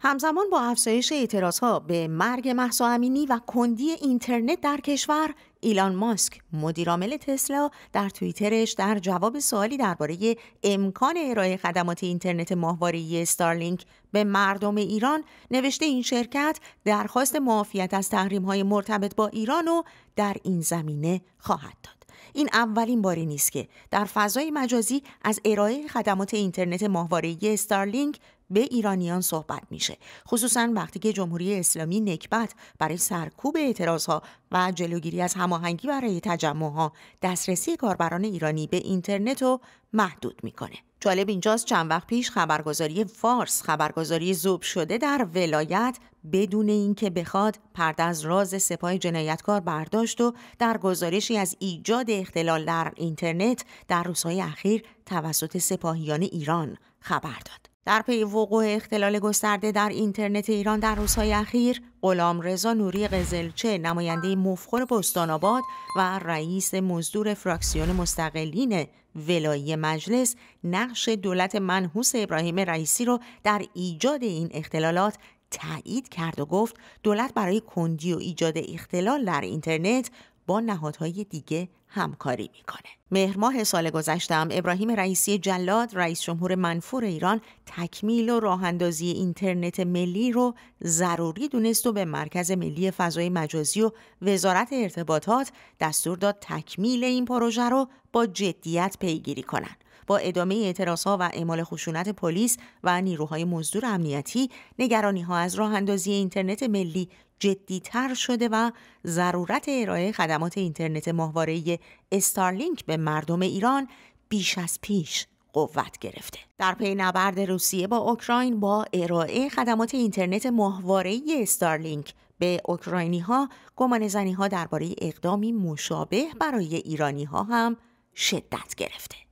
همزمان با افزایش اعتراض ها به مرگ محسا امینی و کندی اینترنت در کشور ایلان ماسک مدیرعامل تسلا در توییترش در جواب سوالی درباره امکان ارائه خدمات اینترنت ماهواره ستارلینک به مردم ایران نوشته این شرکت درخواست معافیت از تحریم های مرتبط با ایران و در این زمینه خواهد داد این اولین باری نیست که در فضای مجازی از ارائه خدمات اینترنت ماهواره استارلینک به ایرانیان صحبت میشه خصوصا وقتی که جمهوری اسلامی نکبت برای سرکوب اعتراض ها و جلوگیری از هماهنگی برای ها دسترسی کاربران ایرانی به اینترنت رو محدود میکنه جالب اینجاست چند وقت پیش خبرگزاری فارس خبرگزاری زوب شده در ولایت بدون اینکه بخواد پرده از راز سپاه جنایتکار برداشت و در گزارشی از ایجاد اختلال در اینترنت در روزهای اخیر توسط سپاهیان ایران خبر داد. در پی وقوع اختلال گسترده در اینترنت ایران در روزهای اخیر غلام رضا نوری قزلچه نماینده مفخور بستان آباد و رئیس مزدور فراکسیون مستقلین ولایی مجلس نقش دولت منحوس ابراهیم رئیسی رو در ایجاد این اختلالات تایید کرد و گفت دولت برای کندی و ایجاد اختلال در اینترنت با نهادهای دیگه همکاری میکنه. مهر ماه سال گذشتهام ابراهیم رئیسی جلاد رئیس جمهور منفور ایران تکمیل و اندازی اینترنت ملی رو ضروری دونست و به مرکز ملی فضای مجازی و وزارت ارتباطات دستور داد تکمیل این پروژه رو با جدیت پیگیری کنند. با ادامه اعتراضها و اعمال خشونت پلیس و نیروهای مزدور امنیتی نگرانی ها از راه اندازی اینترنت ملی جدی تر شده و ضرورت ارائه خدمات اینترنت ماهواره استارلینک به مردم ایران بیش از پیش قوت گرفته. در پی نبرد روسیه با اوکراین با ارائه خدمات اینترنت ماهواره استارلینک به اوکراینی ها گمان زنی ها درباره اقدامی مشابه برای ایرانی ها هم شدت گرفته.